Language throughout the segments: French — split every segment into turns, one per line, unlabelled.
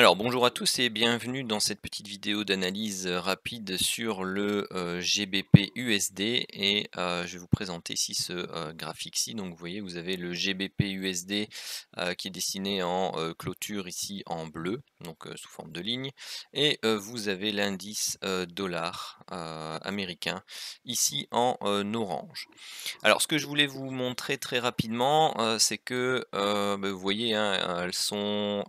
Alors bonjour à tous et bienvenue dans cette petite vidéo d'analyse euh, rapide sur le euh, GBP USD et euh, je vais vous présenter ici ce graphique-ci. Donc vous voyez vous avez le GBP USD qui est dessiné en clôture ici en bleu, donc sous forme de ligne, et vous avez l'indice dollar américain ici en orange. Alors ce que je voulais vous montrer très rapidement c'est que ben, vous voyez hein, elles sont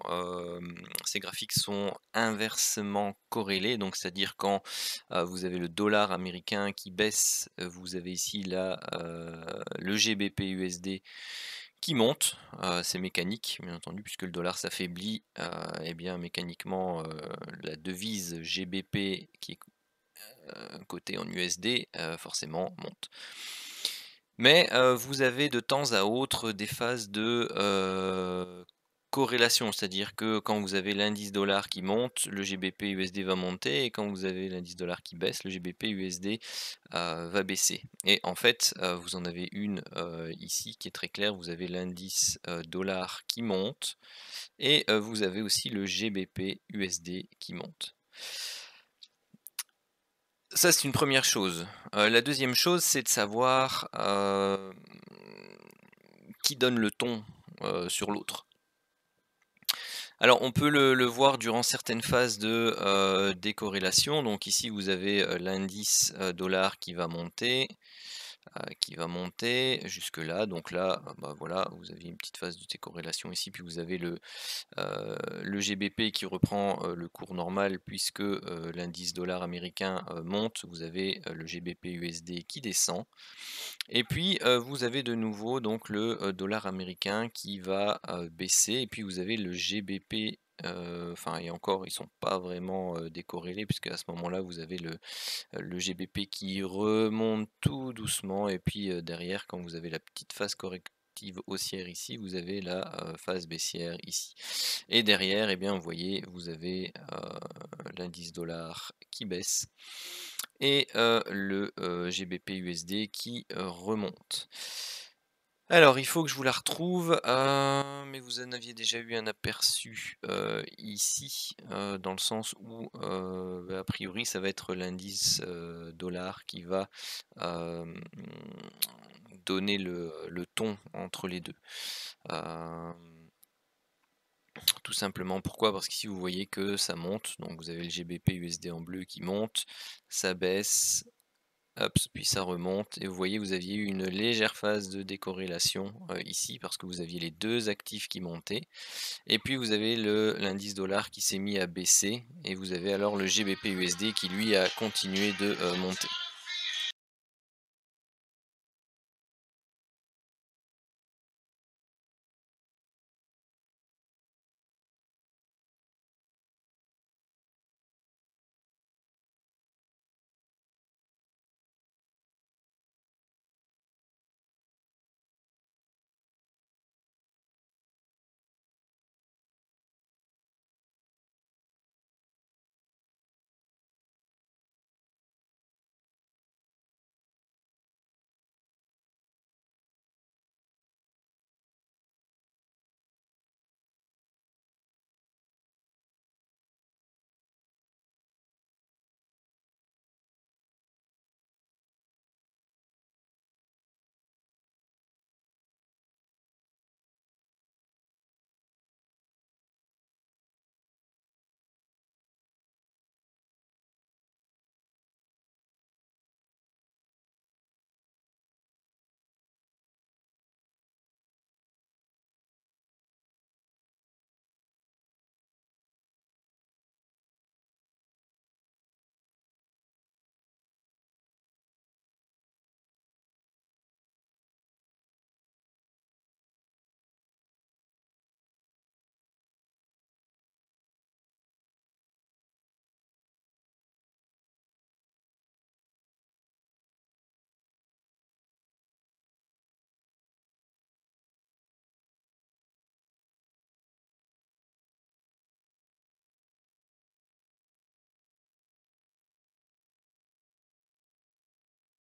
graphiques sont inversement corrélés, donc c'est-à-dire quand vous avez le dollar américain qui baisse, vous avez ici là le GBP USD qui monte, c'est mécanique bien entendu puisque le dollar s'affaiblit, et eh bien mécaniquement la devise GBP qui est cotée en USD forcément monte. Mais vous avez de temps à autre des phases de corrélation, c'est-à-dire que quand vous avez l'indice dollar qui monte, le GBP USD va monter, et quand vous avez l'indice dollar qui baisse, le GBP USD euh, va baisser. Et en fait, euh, vous en avez une euh, ici qui est très claire, vous avez l'indice dollar qui monte, et vous avez aussi le GBP USD qui monte. Ça, c'est une première chose. la deuxième chose, c'est de savoir qui donne le ton sur l'autre. Alors, on peut le, voir durant certaines phases de euh, décorrélation. Donc ici, vous avez euh, l'indice euh, dollar qui va monter. Euh, qui va monter jusque là. Donc là, euh, bah, voilà, vous avez une petite phase de décorrélation ici, puis vous avez le, euh, le GBP qui reprend le cours normal puisque l'indice dollar américain monte, vous avez le GBP USD qui descend, et puis vous avez de nouveau donc le dollar américain qui va baisser, et puis vous avez le GBP euh, enfin, et encore, ils sont pas vraiment décorrélés, puisque à ce moment-là, vous avez le, le, GBP qui remonte tout doucement, et puis derrière, quand vous avez la petite phase corrective haussière ici, vous avez la phase baissière ici. Et derrière, et eh bien, vous voyez, vous avez l'indice dollar qui baisse et le GBP USD qui remonte. Alors, il faut que je vous la retrouve, euh, mais vous en aviez déjà eu un aperçu euh, ici, euh, dans le sens où, bah, a priori, ça va être l'indice dollar qui va donner le, le, ton entre les deux. Tout simplement pourquoi Parce qu'ici vous voyez que ça monte, donc vous avez le GBP USD en bleu qui monte, ça baisse, puis ça remonte. Et vous voyez, vous aviez eu une légère phase de décorrélation euh, ici parce que vous aviez les deux actifs qui montaient. Et puis vous avez l'indice dollar qui s'est mis à baisser. Et vous avez alors le GBP USD qui lui a continué de euh, monter.